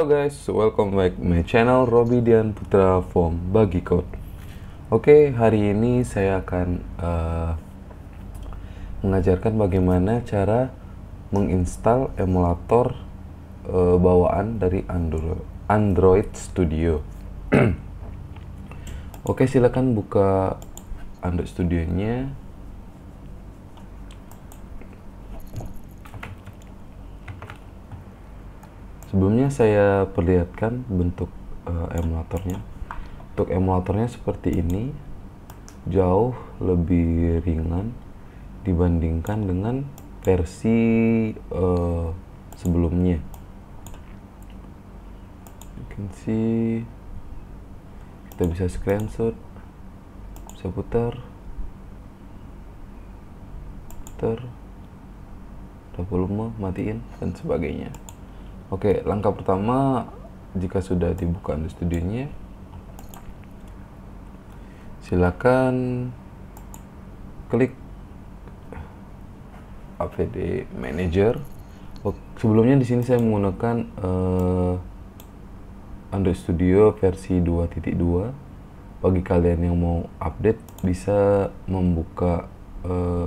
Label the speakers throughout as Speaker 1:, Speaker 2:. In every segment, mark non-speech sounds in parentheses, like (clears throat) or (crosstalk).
Speaker 1: Halo guys, welcome back my channel Robby Dian Putra from Bagi Code. Oke, hari ini saya akan uh, mengajarkan bagaimana cara menginstal emulator uh, bawaan dari Android Studio. (clears throat) Oke, silakan buka Android Studio-nya. Sebelumnya saya perlihatkan bentuk uh, emulatornya. Untuk emulatornya seperti ini, jauh lebih ringan dibandingkan dengan versi uh, sebelumnya. You can see kita bisa screenshot, bisa putar, putar, 25 matiin dan sebagainya. Oke, langkah pertama jika sudah dibuka studio studionya, silakan klik APD Manager. Oh, sebelumnya di sini saya menggunakan uh, Android Studio versi 2.2. Bagi kalian yang mau update bisa membuka uh,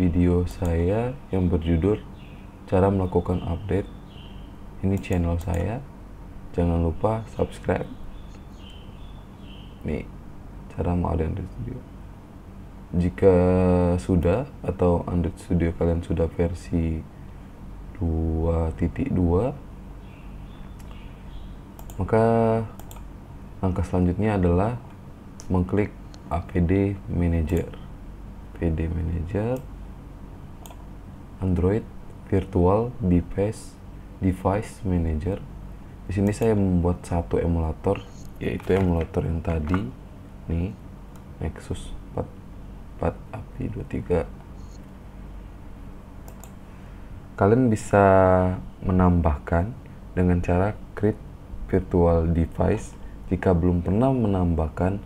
Speaker 1: video saya yang berjudul cara melakukan update ini channel saya jangan lupa subscribe nih cara mau ada Android Studio jika sudah atau Android Studio kalian sudah versi 2.2 maka langkah selanjutnya adalah mengklik APD Manager APD Manager Android Virtual Device device manager di sini saya membuat satu emulator yaitu emulator yang tadi nih Nexus 4 4 api 23 kalian bisa menambahkan dengan cara create virtual device jika belum pernah menambahkan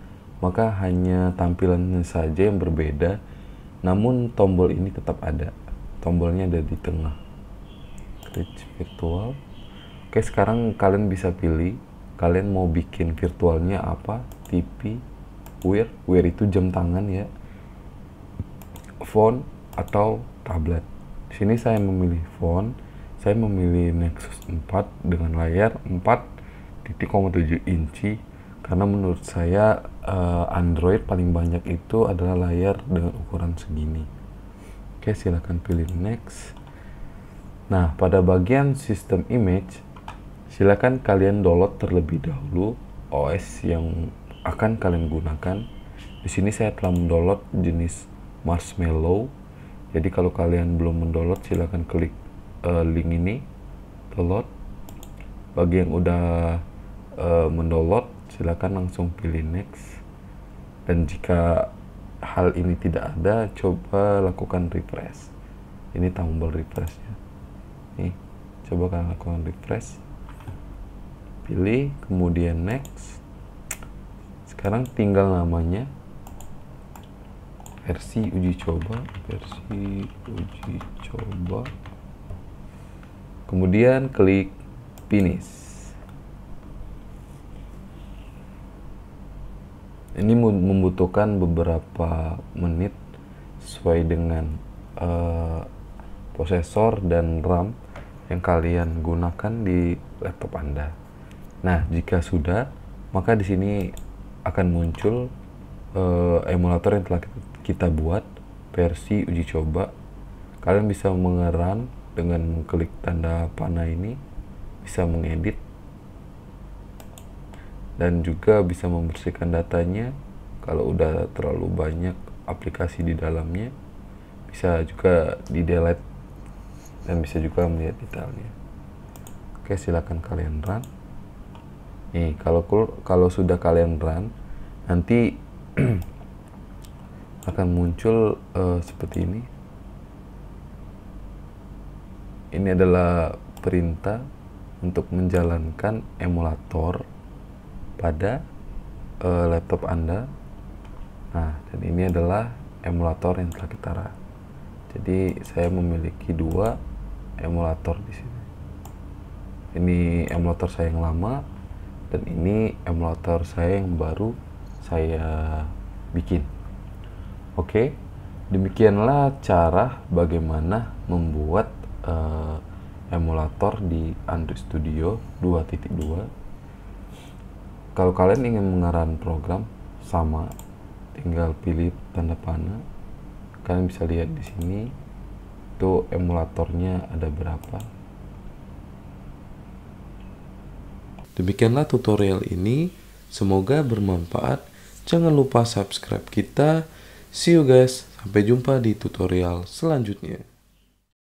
Speaker 1: maka hanya tampilannya saja yang berbeda namun tombol ini tetap ada tombolnya ada di tengah stage virtual oke sekarang kalian bisa pilih kalian mau bikin virtualnya apa TV wear wear itu jam tangan ya phone atau tablet di sini saya memilih phone saya memilih Nexus 4 dengan layar 4.7 inci karena menurut saya eh, Android paling banyak itu adalah layar dengan ukuran segini oke silahkan pilih next Nah, pada bagian sistem image, silakan kalian download terlebih dahulu OS yang akan kalian gunakan. Di sini saya telah mendownload jenis Marshmallow. Jadi kalau kalian belum mendownload, silakan klik uh, link ini, download. Bagi yang udah uh, mendownload, silakan langsung pilih next. Dan jika hal ini tidak ada, coba lakukan refresh. Ini tombol refreshnya nih coba kalian lakukan refresh pilih kemudian next sekarang tinggal namanya versi uji coba versi uji coba kemudian klik finish ini membutuhkan beberapa menit sesuai dengan uh, prosesor dan RAM yang kalian gunakan di laptop Anda. Nah, jika sudah, maka di sini akan muncul uh, emulator yang telah kita buat versi uji coba. Kalian bisa mengeran dengan mengklik tanda panah ini, bisa mengedit dan juga bisa membersihkan datanya kalau udah terlalu banyak aplikasi di dalamnya bisa juga di delete dan bisa juga melihat detailnya oke silahkan kalian run nih kalau kalau sudah kalian run nanti (clears throat) akan muncul uh, seperti ini ini adalah perintah untuk menjalankan emulator pada uh, laptop anda nah dan ini adalah emulator yang telah kita run jadi saya memiliki dua emulator di sini ini emulator saya yang lama dan ini emulator saya yang baru saya bikin oke okay? demikianlah cara bagaimana membuat uh, emulator di Android Studio 2.2 kalau kalian ingin mengarahkan program sama tinggal pilih tanda panah kalian bisa lihat di sini itu emulatornya ada berapa demikianlah tutorial ini semoga bermanfaat jangan lupa subscribe kita see you guys sampai jumpa di tutorial selanjutnya